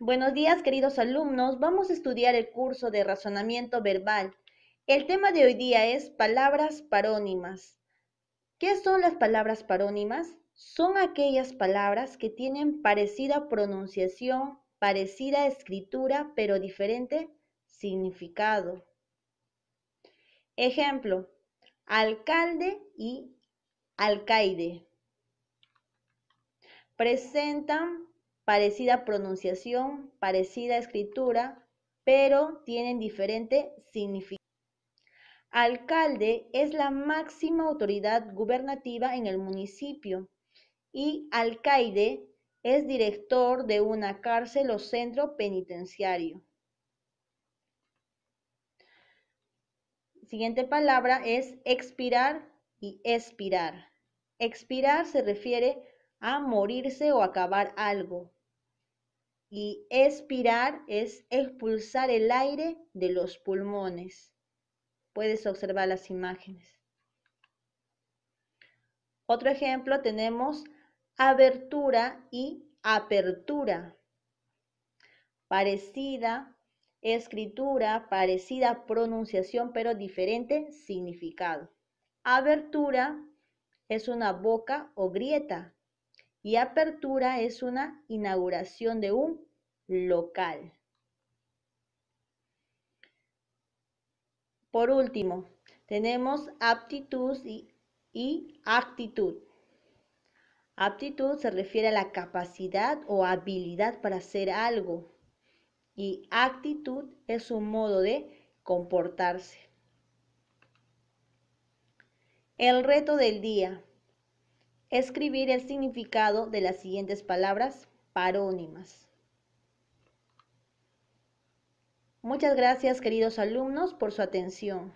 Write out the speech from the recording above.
Buenos días, queridos alumnos. Vamos a estudiar el curso de razonamiento verbal. El tema de hoy día es palabras parónimas. ¿Qué son las palabras parónimas? Son aquellas palabras que tienen parecida pronunciación, parecida escritura, pero diferente significado. Ejemplo, alcalde y alcaide. Presentan parecida pronunciación, parecida escritura, pero tienen diferente significado. Alcalde es la máxima autoridad gubernativa en el municipio y alcaide es director de una cárcel o centro penitenciario. Siguiente palabra es expirar y expirar. Expirar se refiere a morirse o acabar algo y expirar es expulsar el aire de los pulmones. Puedes observar las imágenes. Otro ejemplo tenemos abertura y apertura. Parecida escritura, parecida pronunciación, pero diferente significado. Abertura es una boca o grieta y apertura es una inauguración de un local. Por último, tenemos aptitud y, actitud. Aptitud se refiere a la capacidad o habilidad para hacer algo y actitud es un modo de comportarse. El reto del día escribir el significado de las siguientes palabras parónimas. Muchas gracias queridos alumnos por su atención.